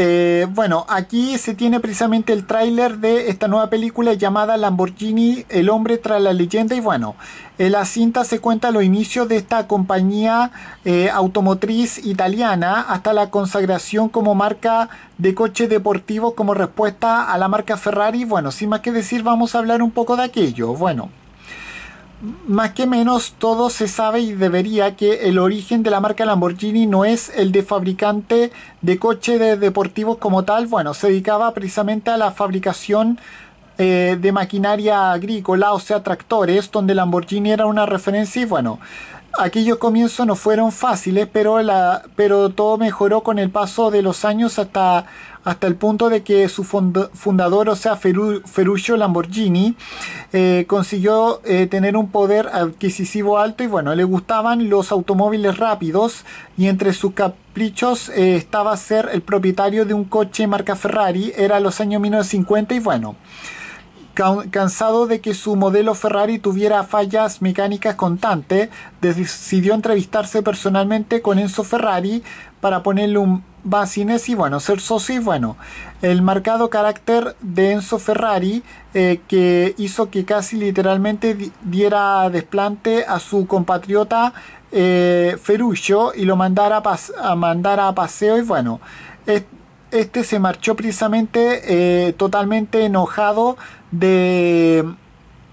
eh, bueno, aquí se tiene precisamente el tráiler de esta nueva película llamada Lamborghini, el hombre tras la leyenda. Y bueno, en eh, la cinta se cuenta los inicios de esta compañía eh, automotriz italiana hasta la consagración como marca de coche deportivo como respuesta a la marca Ferrari. Bueno, sin más que decir, vamos a hablar un poco de aquello. Bueno más que menos todo se sabe y debería que el origen de la marca Lamborghini no es el de fabricante de coches de deportivos como tal. Bueno, se dedicaba precisamente a la fabricación eh, de maquinaria agrícola, o sea, tractores, donde Lamborghini era una referencia y bueno, Aquellos comienzos no fueron fáciles, pero, la, pero todo mejoró con el paso de los años hasta, hasta el punto de que su fundador, o sea, Ferruccio Lamborghini, eh, consiguió eh, tener un poder adquisitivo alto y bueno, le gustaban los automóviles rápidos y entre sus caprichos eh, estaba ser el propietario de un coche marca Ferrari, era los años 1950 y bueno cansado de que su modelo Ferrari tuviera fallas mecánicas constantes, decidió entrevistarse personalmente con Enzo Ferrari para ponerle un Basines y bueno, ser socio y bueno, el marcado carácter de Enzo Ferrari eh, que hizo que casi literalmente diera desplante a su compatriota eh, Ferruccio y lo mandara a, paseo y bueno, este se marchó precisamente eh, totalmente enojado de,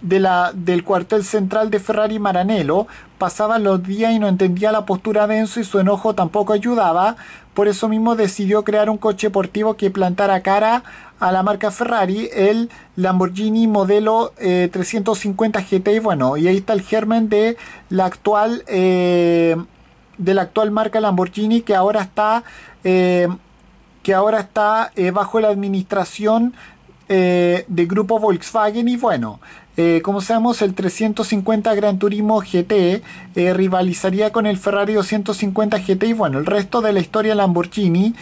de la, del cuartel central de Ferrari Maranello. Pasaban los días y no entendía la postura de Enzo y su enojo tampoco ayudaba. Por eso mismo decidió crear un coche deportivo que plantara cara a la marca Ferrari, el Lamborghini modelo 350 GT. Y bueno, y ahí está el germen de la actual, eh, de la actual marca Lamborghini que ahora está eh, que ahora está eh, bajo la administración del eh, de grupo Volkswagen y bueno, eh, como sabemos el 350 Gran Turismo GT rivalizaría con el Ferrari 250 GT y bueno, el resto de la historia Lamborghini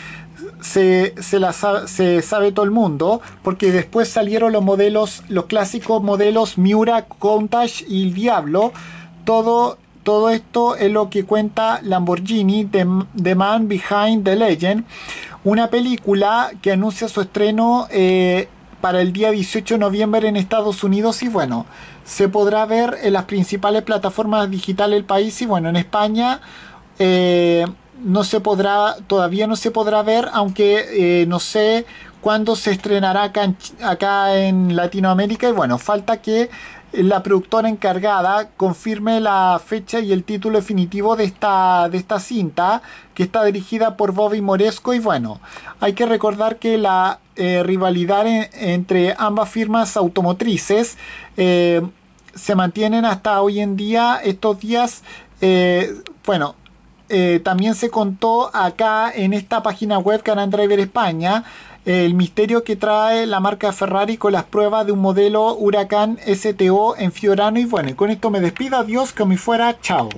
se, sabe todo el mundo porque después salieron los modelos, los clásicos modelos Miura, Countach y el Diablo, todo... Todo esto es lo que cuenta Lamborghini, the Man Behind the Legend una película que anuncia su estreno eh, para el día 18 de noviembre en Estados Unidos y bueno, se podrá ver en las principales plataformas digitales del país y bueno, en España eh, no se podrá, todavía no se podrá ver, aunque eh, no sé cuándo se estrenará acá en, Latinoamérica. Y bueno, falta que la productora encargada confirme la fecha y el título definitivo de esta, de esta cinta, que está dirigida por Bobby Moresco. Y bueno, hay que recordar que la eh, rivalidad entre ambas firmas automotrices eh, se mantienen hasta hoy en día, estos días, bueno, eh, también se contó acá en esta página web Can Driver España el misterio que trae la marca Ferrari con las pruebas de un modelo Huracán STO en Fiorano y bueno, con esto me despido, adiós, que me fuera, chao.